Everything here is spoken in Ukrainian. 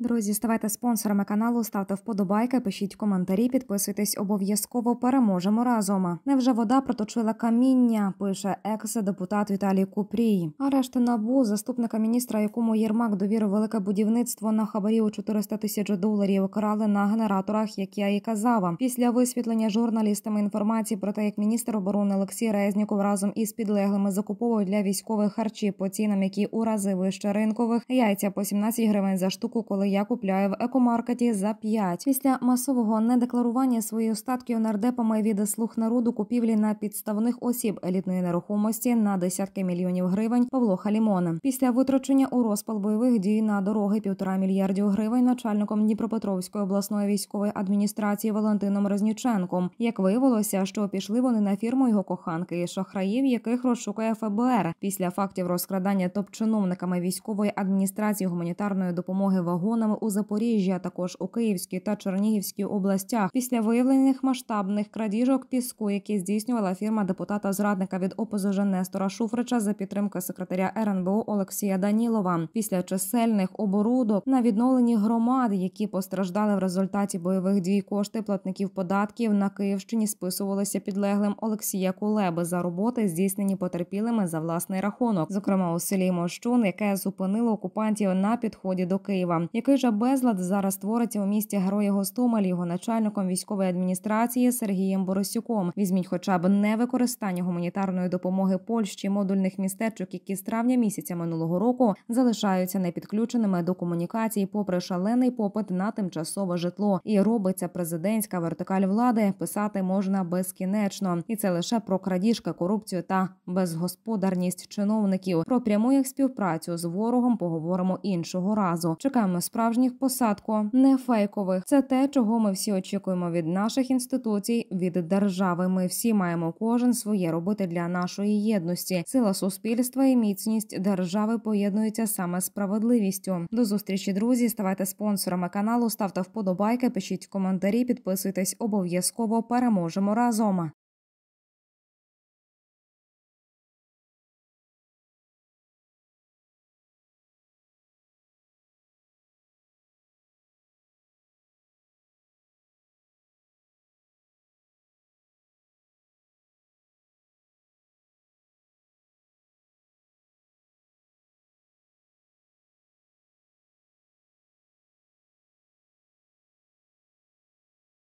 Друзі, ставайте спонсорами каналу, ставте вподобайки, пишіть коментарі, підписуйтесь обов'язково. Переможемо разом. Невже вода проточила каміння? Пише екс-депутат Віталій Купрій. Арешти набу заступника міністра, якому Єрмак довірив велике будівництво на хабарі у 400 тисяч доларів. Крали на генераторах, як я і казала. Після висвітлення журналістами інформації про те, як міністр оборони Олексій Резніков разом із підлеглими закуповує для військових харчі по цінам, які у рази вище ринкових яйця по 17 гривень за штуку, коли я купляю в екомаркеті за 5. Після масового недекларування своїх остатків нардепами від слуг народу купівлі на підставних осіб елітної нерухомості на десятки мільйонів гривень Павло Халімон. Після витрачення у розпал бойових дій на дороги півтора мільярдів гривень начальником Дніпропетровської обласної військової адміністрації Валентином Резніченком. Як виявилося, що пішли вони на фірму його коханки, шахраїв, яких розшукує ФБР після фактів розкрадання топ-чиновниками військової адміністрації гуманітарної допомоги вагон районами у Запоріжжі, а також у Київській та Чернігівській областях. Після виявлених масштабних крадіжок піску, які здійснювала фірма депутата зрадника від ОПЗЖ Нестора Шуфрича за підтримки секретаря РНБО Олексія Данілова. Після чисельних оборудок на відновленні громади, які постраждали в результаті бойових дій, кошти платників податків на Київщині списувалися підлеглим Олексія Кулеби за роботи, здійснені потерпілими за власний рахунок, зокрема у селі Мощун, яке зупинило окупантів на підході до Києва. Який же безлад зараз твориться у місті Героя Гостомель його начальником військової адміністрації Сергієм Боросюком? Візьміть, хоча б не використання гуманітарної допомоги Польщі модульних містечок, які з травня місяця минулого року залишаються непідключеними до комунікації, попри шалений попит на тимчасове житло, і робиться президентська вертикаль влади. Писати можна безкінечно, і це лише про крадіжки, корупцію та безгосподарність чиновників. Про пряму їх співпрацю з ворогом поговоримо іншого разу. Чекаємо справ справжніх посадку, не фейкових. Це те, чого ми всі очікуємо від наших інституцій, від держави. Ми всі маємо кожен своє робити для нашої єдності. Сила суспільства і міцність держави поєднуються саме справедливістю. До зустрічі, друзі. Ставайте спонсорами каналу, ставте вподобайки, пишіть коментарі, підписуйтесь обов'язково. Переможемо разом.